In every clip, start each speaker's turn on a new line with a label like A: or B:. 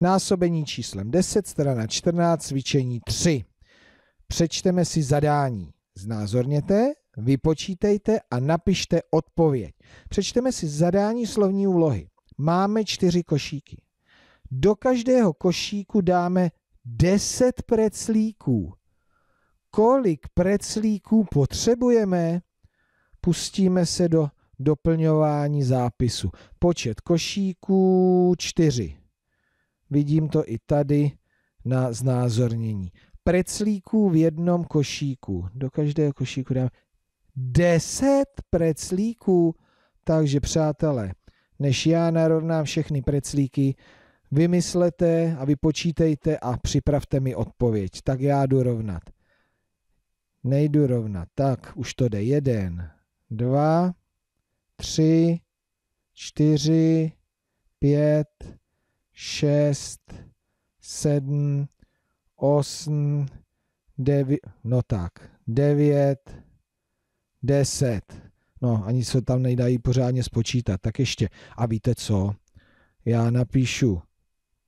A: Násobení číslem 10, strana 14, cvičení 3. Přečteme si zadání. Znázorněte, vypočítejte a napište odpověď. Přečteme si zadání slovní úlohy. Máme čtyři košíky. Do každého košíku dáme 10 preclíků. Kolik preclíků potřebujeme? Pustíme se do doplňování zápisu. Počet košíků 4. Vidím to i tady na znázornění. Preclíků v jednom košíku. Do každého košíku dám 10 preclíků. Takže přátelé, než já narovnám všechny preclíky, vymyslete a vypočítejte a připravte mi odpověď. Tak já jdu rovnat. Nejdu rovnat. Tak, už to jde. Jeden, dva, tři, čtyři, pět, šest, sedm, osm, 9, no tak, devět, deset. No, ani se tam nejdají pořádně spočítat. Tak ještě. A víte co? Já napíšu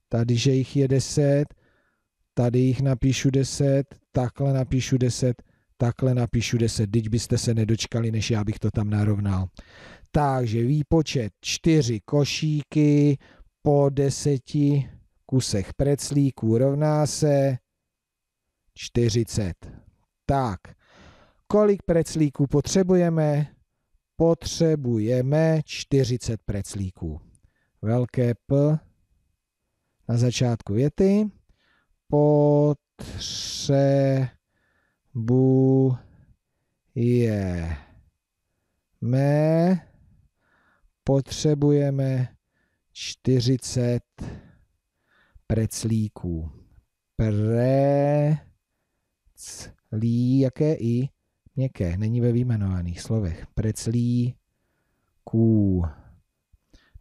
A: tady, že jich je deset, tady jich napíšu deset, takhle napíšu deset, takhle napíšu 10, teď byste se nedočkali, než já bych to tam narovnal. Takže výpočet 4 košíky po deseti kusech preclíků rovná se 40. Tak, kolik preclíků potřebujeme? Potřebujeme 40 preclíků. Velké P na začátku věty. Potřebujeme potřebujeme 40 preclíků. lí, jaké i? Měkké, není ve výjmenovaných slovech. ků,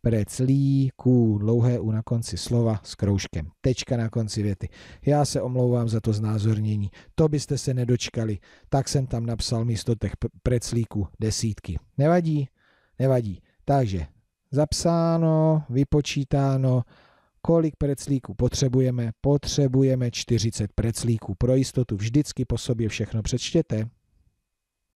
A: Preclí, ků, dlouhé u na konci slova s kroužkem. Tečka na konci věty. Já se omlouvám za to znázornění. To byste se nedočkali. Tak jsem tam napsal místo těch preclíků desítky. Nevadí? Nevadí. Takže zapsáno, vypočítáno, kolik preclíků potřebujeme. Potřebujeme 40 preclíků. Pro jistotu vždycky po sobě všechno přečtěte.